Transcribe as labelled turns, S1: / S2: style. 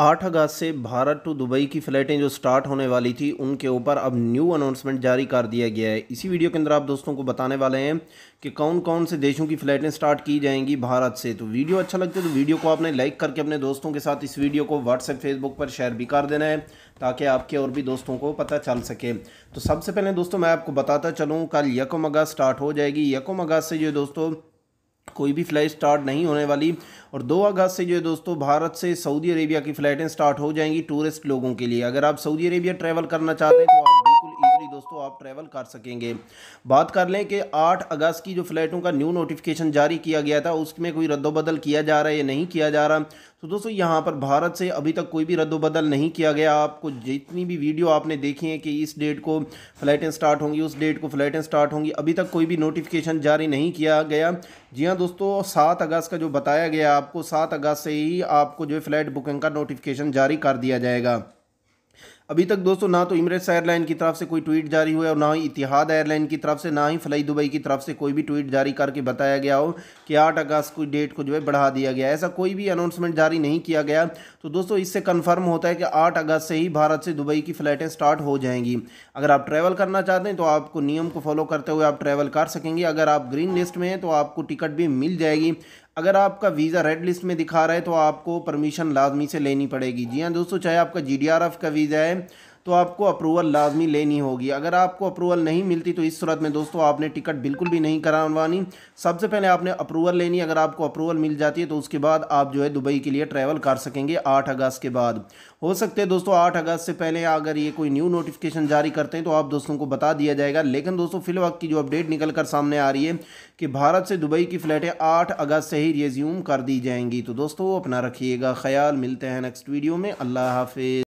S1: आठ अगस्त से Bharat to Dubai की फ़्लाइटें जो स्टार्ट होने वाली थी उनके ऊपर अब न्यू अनाउंसमेंट जारी कर दिया गया है इसी वीडियो के अंदर आप दोस्तों को बताने वाले हैं कि कौन कौन से देशों की फ़्लाइटें स्टार्ट की जाएंगी भारत से तो वीडियो अच्छा लगता है तो वीडियो को आपने लाइक करके अपने दोस्तों के साथ इस वीडियो को व्हाट्सएप फेसबुक पर शेयर भी कर देना है ताकि आपके और भी दोस्तों को पता चल सके तो सबसे पहले दोस्तों मैं आपको बताता चलूँ कल यकम अगस्त स्टार्ट हो जाएगी यकम अगस्त से जो दोस्तों कोई भी फ़्लाइट स्टार्ट नहीं होने वाली और 2 अगस्त से जो है दोस्तों भारत से सऊदी अरेबिया की फ़्लाइटें स्टार्ट हो जाएंगी टूरिस्ट लोगों के लिए अगर आप सऊदी अरेबिया ट्रैवल करना चाहते हैं तो आप दोस्तों आप ट्रैवल कर सकेंगे बात कर लें कि आठ अगस्त की जो फ़्लाइटों का न्यू नोटिफिकेशन जारी किया गया था उसमें कोई रद्दोबदल किया जा रहा है या नहीं किया जा रहा तो दोस्तों यहाँ पर भारत से अभी तक कोई भी रद्दोबदल नहीं किया गया आपको जितनी भी वीडियो आपने देखी है कि इस डेट को फ़्लाइटें स्टार्ट होंगी उस डेट को फ़्लाइटें स्टार्ट होंगी अभी तक कोई भी नोटिफिकेशन जारी नहीं किया गया जी हाँ दोस्तों सात अगस्त का जो बताया गया आपको सात अगस्त से ही आपको जो है फ़्लाइट बुकिंग का नोटिफिकेशन जारी कर दिया जाएगा अभी तक दोस्तों ना तो इमरेट्स एयरलाइन की तरफ से कोई ट्वीट जारी हुआ है और ना ही इतिहाद एयरलाइन की तरफ से ना ही फ्लाई दुबई की तरफ से कोई भी ट्वीट जारी करके बताया गया हो कि आठ अगस्त की डेट को जो है बढ़ा दिया गया ऐसा कोई भी अनाउंसमेंट जारी नहीं किया गया तो दोस्तों इससे कन्फर्म होता है कि आठ अगस्त से ही भारत से दुबई की फ़्लाइटें स्टार्ट हो जाएंगी अगर आप ट्रैवल करना चाहते हैं तो आपको नियम को फॉलो करते हुए आप ट्रैवल कर सकेंगे अगर आप ग्रीन लिस्ट में हैं तो आपको टिकट भी मिल जाएगी अगर आपका वीज़ा रेड लिस्ट में दिखा रहा है तो आपको परमिशन लाजमी से लेनी पड़ेगी जी हाँ दोस्तों चाहे आपका जी का वीज़ा है तो आपको अप्रूवल लाजमी लेनी होगी अगर आपको अप्रूवल नहीं मिलती तो इस सूरत में दोस्तों आपने टिकट बिल्कुल भी नहीं करवानी सबसे पहले आपने अप्रूवल लेनी अगर आपको अप्रूवल मिल जाती है तो उसके बाद आप जो है दुबई के लिए ट्रैवल कर सकेंगे आठ अगस्त के बाद हो सकते हैं दोस्तों आठ अगस्त से पहले अगर ये कोई न्यू नोटिफिकेशन जारी करते हैं तो आप दोस्तों को बता दिया जाएगा लेकिन दोस्तों फिलवक्त की जो अपडेट निकल कर सामने आ रही है कि भारत से दुबई की फ़्लाइटें आठ अगस्त से ही रिज्यूम कर दी जाएंगी तो दोस्तों अपना रखिएगा ख्याल मिलते हैं नेक्स्ट वीडियो में अल्लाह हाफिज़